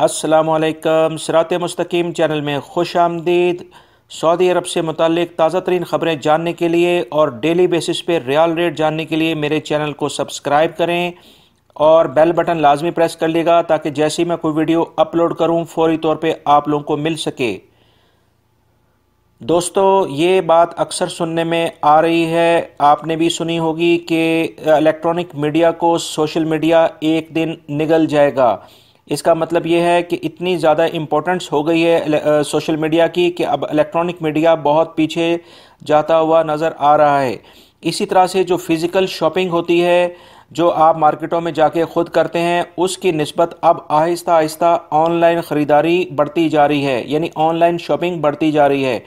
السلام علیکم سرات مستقیم چینل میں خوش آمدید سعودی عرب سے متعلق تازہ ترین خبریں جاننے کے لیے اور ڈیلی بیسس پہ ریال ریٹ جاننے کے لیے میرے چینل کو سبسکرائب کریں اور بیل بٹن لازمی پریس کر لے گا تاکہ جیسی میں کوئی ویڈیو اپلوڈ کروں فوری طور پہ آپ لوگوں کو مل سکے دوستو یہ بات اکثر سننے میں آ رہی ہے آپ نے بھی سنی ہوگی کہ الیکٹرانک میڈیا کو سوشل میڈیا ایک دن نگل جائے گا اس کا مطلب یہ ہے کہ اتنی زیادہ امپورٹنس ہو گئی ہے سوشل میڈیا کی کہ اب الیکٹرانک میڈیا بہت پیچھے جاتا ہوا نظر آ رہا ہے اسی طرح سے جو فزیکل شاپنگ ہوتی ہے جو آپ مارکیٹوں میں جا کے خود کرتے ہیں اس کی نسبت اب آہستہ آہستہ آن لائن خریداری بڑھتی جا رہی ہے یعنی آن لائن شاپنگ بڑھتی جا رہی ہے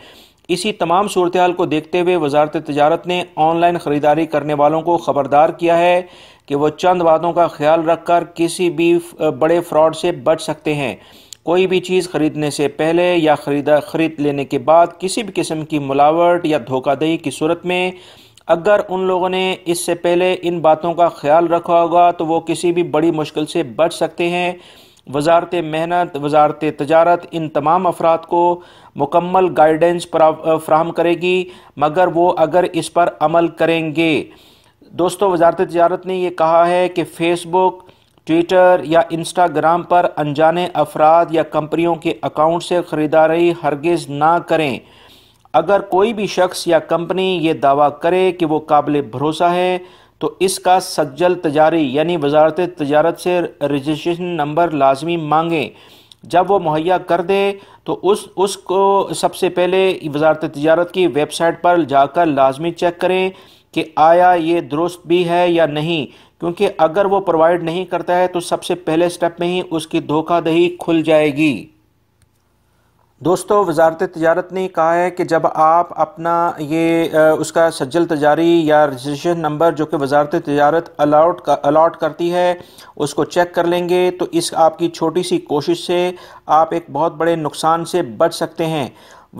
اسی تمام صورتحال کو دیکھتے ہوئے وزارت تجارت نے آن لائن خریداری کرنے والوں کو خبردار کیا ہے کہ وہ چند باتوں کا خیال رکھ کر کسی بھی بڑے فراڈ سے بچ سکتے ہیں کوئی بھی چیز خریدنے سے پہلے یا خریدا خرید لینے کے بعد کسی بھی قسم کی ملاوٹ یا دھوکہ دہی کی صورت میں اگر ان لوگوں نے اس سے پہلے ان باتوں کا خیال رکھا ہوگا تو وہ کسی بھی بڑی مشکل سے بچ سکتے ہیں وزارت محنت وزارت تجارت ان تمام افراد کو مکمل گائیڈنس فراہم کرے گی مگر وہ اگر اس پر عمل کریں گے دوستو وزارت تجارت نے یہ کہا ہے کہ فیس بک ٹویٹر یا انسٹاگرام پر انجانے افراد یا کمپنیوں کے اکاؤنٹ سے خریداری ہرگز نہ کریں اگر کوئی بھی شخص یا کمپنی یہ دعویٰ کرے کہ وہ قابل بھروسہ ہے تو اس کا سجل تجاری یعنی وزارت تجارت سے رجسٹریشن نمبر لازمی مانگیں جب وہ مہیا کر دے تو اس اس کو سب سے پہلے وزارت تجارت کی ویب سائٹ پر جا کر لازمی چیک کریں کہ آیا یہ درست بھی ہے یا نہیں کیونکہ اگر وہ پروائیڈ نہیں کرتا ہے تو سب سے پہلے سٹیپ میں ہی اس کی دھوکہ دہی کھل جائے گی دوستو وزارت تجارت نے کہا ہے کہ جب آپ اپنا یہ اس کا سجل تجاری یا رجسٹریشن نمبر جو کہ وزارت تجارت الاٹ کرتی ہے اس کو چیک کر لیں گے تو اس آپ کی چھوٹی سی کوشش سے آپ ایک بہت بڑے نقصان سے بچ سکتے ہیں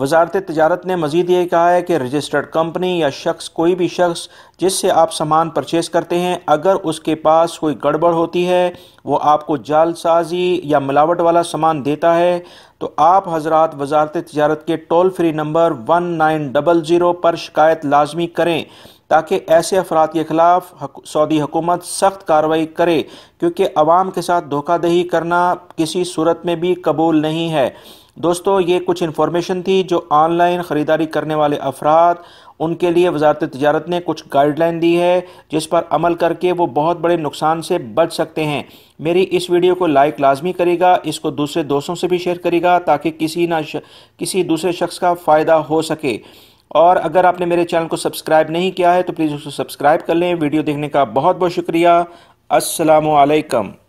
وزارت تجارت نے مزید یہ کہا ہے کہ رجسٹرڈ کمپنی یا شخص کوئی بھی شخص جس سے آپ سامان پرچیز کرتے ہیں اگر اس کے پاس کوئی گڑبڑ ہوتی ہے وہ آپ کو جال سازی یا ملاوٹ والا سامان دیتا ہے تو آپ حضرات وزارت تجارت کے toll free number one nine double zero پر شکایت لازمی کریں تاکہ ایسے افراد کے خلاف سعودی حکومت سخت کارروائی کرے کیونکہ عوام کے ساتھ دھوکہ دہی کرنا کسی صورت میں بھی قبول نہیں ہے دوستو یہ کچھ انفارمیشن تھی جو آن لائن خریداری کرنے والے افراد ان کے لیے وزارت تجارت نے کچھ گائیڈ لائن دی ہے جس پر عمل کر کے وہ بہت بڑے نقصان سے بچ سکتے ہیں میری اس ویڈیو کو لائک لازمی کرے گا اس کو دوسرے دوستوں سے بھی شیئر کرے گا تاکہ کسی نہ کسی دوسرے شخص کا فائدہ ہو سکے اور اگر آپ نے میرے چینل کو سبسکرائب نہیں کیا ہے تو پلیز اسے سبسکرائب کر لیں ویڈیو دیکھنے کا بہت بہت شکریہ السلام علیکم